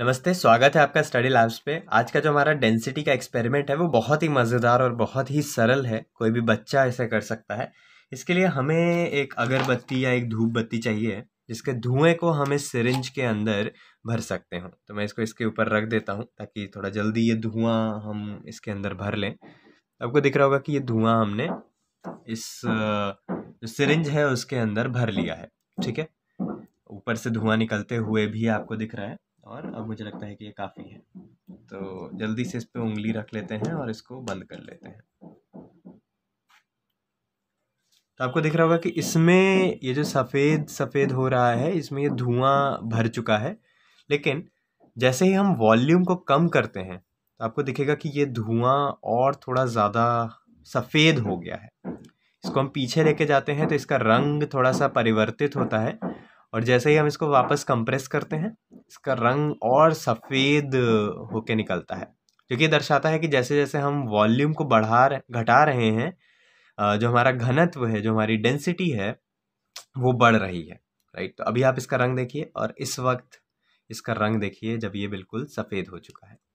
नमस्ते स्वागत है आपका स्टडी लैब्स पे आज का जो हमारा डेंसिटी का एक्सपेरिमेंट है वो बहुत ही मज़ेदार और बहुत ही सरल है कोई भी बच्चा ऐसे कर सकता है इसके लिए हमें एक अगरबत्ती या एक धूप बत्ती चाहिए जिसके धुएं को हम इस सिरिंज के अंदर भर सकते हो तो मैं इसको इसके ऊपर रख देता हूँ ताकि थोड़ा जल्दी ये धुआँ हम इसके अंदर भर लें आपको दिख रहा होगा कि ये धुआँ हमने इस सिरिंज है उसके अंदर भर लिया है ठीक है ऊपर से धुआँ निकलते हुए भी आपको दिख रहा है और अब मुझे लगता है कि ये काफ़ी है तो जल्दी से इस पर उंगली रख लेते हैं और इसको बंद कर लेते हैं तो आपको दिख रहा होगा कि इसमें ये जो सफ़ेद सफ़ेद हो रहा है इसमें ये धुआं भर चुका है लेकिन जैसे ही हम वॉल्यूम को कम करते हैं तो आपको दिखेगा कि ये धुआं और थोड़ा ज़्यादा सफ़ेद हो गया है इसको हम पीछे लेके जाते हैं तो इसका रंग थोड़ा सा परिवर्तित होता है और जैसे ही हम इसको वापस कंप्रेस करते हैं इसका रंग और सफ़ेद होके निकलता है जो कि दर्शाता है कि जैसे जैसे हम वॉल्यूम को बढ़ा घटा रहे हैं जो हमारा घनत्व है जो हमारी डेंसिटी है वो बढ़ रही है राइट तो अभी आप इसका रंग देखिए और इस वक्त इसका रंग देखिए जब ये बिल्कुल सफ़ेद हो चुका है